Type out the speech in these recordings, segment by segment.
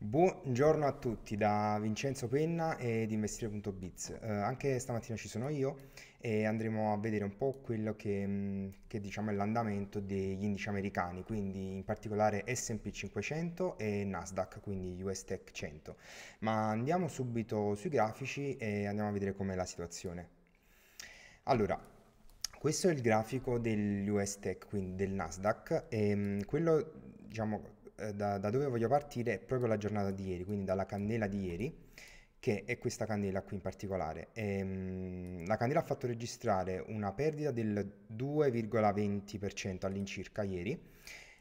Buongiorno a tutti da Vincenzo Penna e di investire.biz. Eh, anche stamattina ci sono io e andremo a vedere un po' quello che, mm, che diciamo è l'andamento degli indici americani, quindi in particolare SP 500 e Nasdaq, quindi US Tech 100. Ma andiamo subito sui grafici e andiamo a vedere com'è la situazione. Allora, questo è il grafico dell'US Tech, quindi del Nasdaq, e mm, quello diciamo eh, da, da, dove voglio partire è proprio la giornata di ieri, quindi dalla candela di ieri, che è questa candela qui in particolare. E, ehm, la candela ha fatto registrare una perdita del 2,20% all'incirca ieri.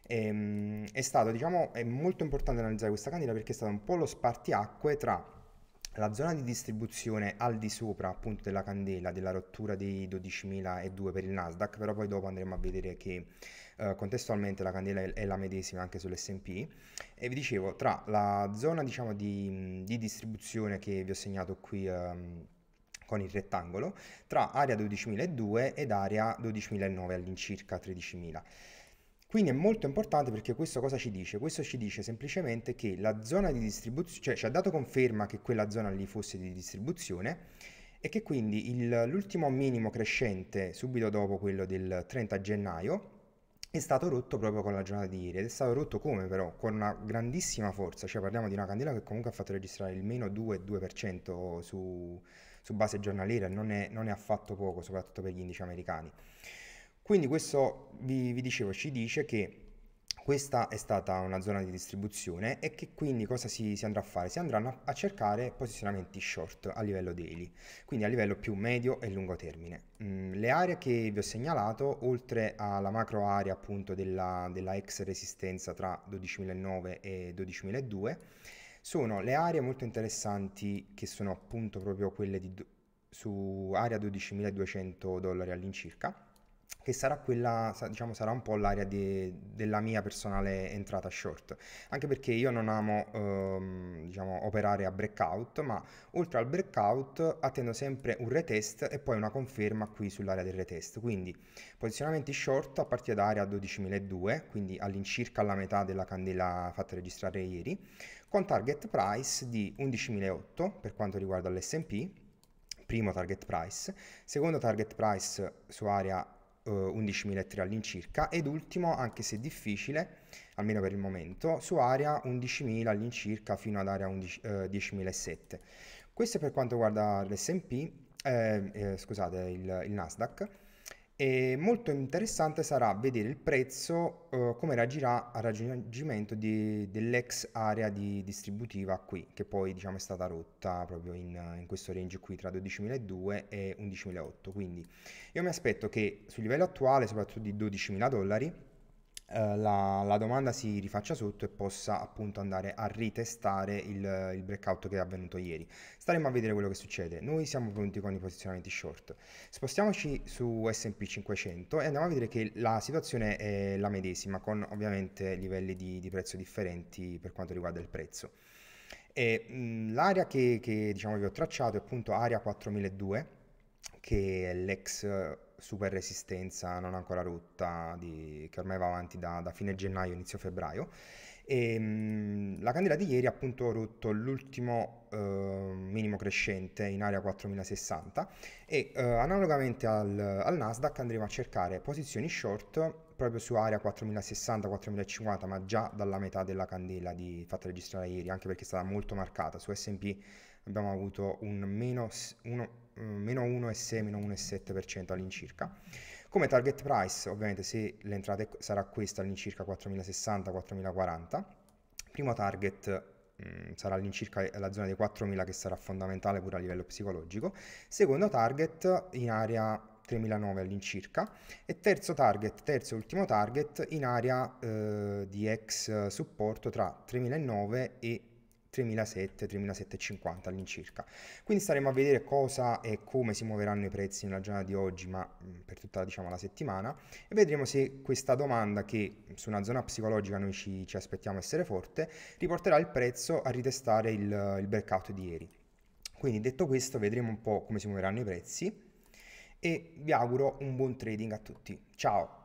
E, ehm, è stato, diciamo, è molto importante analizzare questa candela perché è stato un po' lo spartiacque tra la zona di distribuzione al di sopra appunto della candela della rottura dei 12.002 per il Nasdaq, però poi dopo andremo a vedere che eh, contestualmente la candela è, la medesima anche sull'S&P e vi dicevo tra la zona diciamo di, di distribuzione che vi ho segnato qui ehm, con il rettangolo tra area 12.002 ed area 12.009 all'incirca 13.000 quindi è molto importante perché questo cosa ci dice? Questo ci dice semplicemente che la zona di distribuzione, cioè ci ha dato conferma che quella zona lì fosse di distribuzione e che quindi l'ultimo minimo crescente subito dopo quello del 30 gennaio è stato rotto proprio con la giornata di ieri ed è stato rotto come però? Con una grandissima forza, cioè parliamo di una candela che comunque ha fatto registrare il meno 2,2% su, su base giornaliera, non è, non è affatto poco soprattutto per gli indici americani. Quindi questo vi, vi dicevo ci dice che questa è stata una zona di distribuzione e che quindi cosa si, si, andrà a fare? Si andranno a cercare posizionamenti short a livello daily, quindi a livello più medio e lungo termine. Mm, le aree che vi ho segnalato, oltre alla macro area appunto della, della ex resistenza tra 12.009 e 12.002, sono le aree molto interessanti che sono appunto proprio quelle di, su area 12.200 dollari all'incirca che sarà quella, diciamo, sarà un po' l'area de, della mia personale entrata short, anche perché io non amo, ehm, diciamo, operare a breakout, ma oltre al breakout attendo sempre un retest e poi una conferma qui sull'area del retest, quindi posizionamenti short a partire da area 12.002, quindi all'incirca la metà della candela fatta registrare ieri, con target price di 11.008 per quanto riguarda l'S&P, primo target price, secondo target price su area eh, 11.000 ettari all'incirca ed ultimo, anche se difficile, almeno per il momento, su area 11.000 all'incirca fino ad area 11, eh, 10.007. Questo per quanto riguarda l'S&P, eh, eh, scusate, il, il Nasdaq e molto interessante sarà vedere il prezzo eh, come reagirà al raggiungimento di, dell'ex area di distributiva qui che poi diciamo è stata rotta proprio in, in questo range qui tra 12.002 e 11.008 quindi io mi aspetto che sul livello attuale soprattutto di 12.000 dollari eh, la, la, domanda si rifaccia sotto e possa appunto andare a ritestare il, il, breakout che è avvenuto ieri. Staremo a vedere quello che succede. Noi siamo pronti con i posizionamenti short. Spostiamoci su SP 500 e andiamo a vedere che la situazione è la medesima, con ovviamente livelli di, di prezzo differenti per quanto riguarda il prezzo. E, mh, l'area che, che diciamo vi ho tracciato è appunto area 4002 che è l'ex eh, super resistenza non ancora rotta di, che ormai va avanti da, da fine gennaio, inizio febbraio. E, ehm, mh, la candela di ieri ha appunto rotto l'ultimo eh, minimo crescente in area 4060 e eh, analogamente al, al, Nasdaq andremo a cercare posizioni short proprio su area 4060-4050 ma già dalla metà della candela di, fatta registrare ieri anche perché è stata molto marcata su S&P abbiamo avuto un meno 1 1,6-1,7% all'incirca. Come target price, ovviamente se l'entrata sarà questa all'incirca 4060-4040, primo target mh, mm, sarà all'incirca eh, la zona dei 4000 che sarà fondamentale pure a livello psicologico, secondo target in area 3009 all'incirca e terzo target, terzo e ultimo target in area eh, di ex supporto tra 3009 e 3.700-3.750 all'incirca. Quindi staremo a vedere cosa e come si muoveranno i prezzi nella giornata di oggi, ma mm, per tutta diciamo, la settimana, e vedremo se questa domanda, che su una zona psicologica noi ci, ci aspettiamo essere forte, riporterà il prezzo a ritestare il, il breakout di ieri. Quindi detto questo vedremo un po' come si muoveranno i prezzi e vi auguro un buon trading a tutti. Ciao!